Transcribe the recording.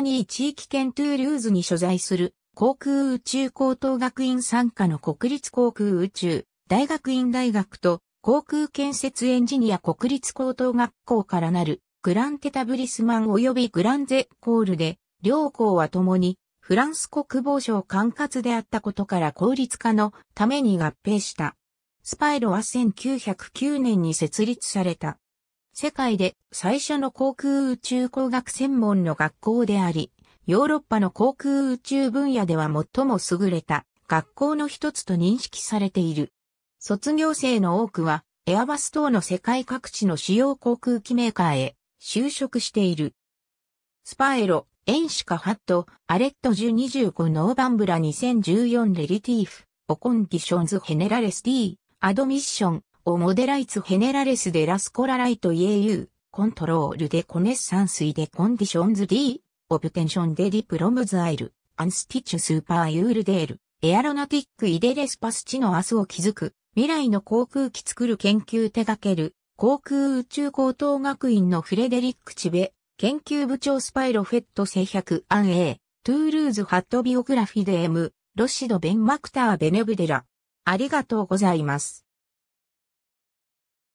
に地域圏トゥールーズに所在する航空宇宙高等学院参加の国立航空宇宙大学院大学と航空建設エンジニア国立高等学校からなるグランテタブリスマン及びグランゼコールで両校は共にフランス国防省管轄であったことから効率化のために合併した。スパイロは1909年に設立された。世界で最初の航空宇宙工学専門の学校であり、ヨーロッパの航空宇宙分野では最も優れた学校の一つと認識されている。卒業生の多くは、エアバス等の世界各地の主要航空機メーカーへ就職している。スパエロ、エンシカハット、アレット1025ノーバンブラ2014レリティーフ、オコンディションズヘネラレス D、ィー、アドミッション、オモデライツヘネラレスでラスコラライトイエユー、コントロールでコネッサンスイデコンディションズー、オブテンションデディプロムズアイル、アンスティッチュスーパーユールデール、エアロナティックイデレスパスチの明日を築く、未来の航空機作る研究手掛ける、航空宇宙高等学院のフレデリック・チベ、研究部長スパイロフェット製100アン A、トゥールーズ・ハットビオグラフィデエム、ロシド・ベン・マクター・ベネブデラ。ありがとうございます。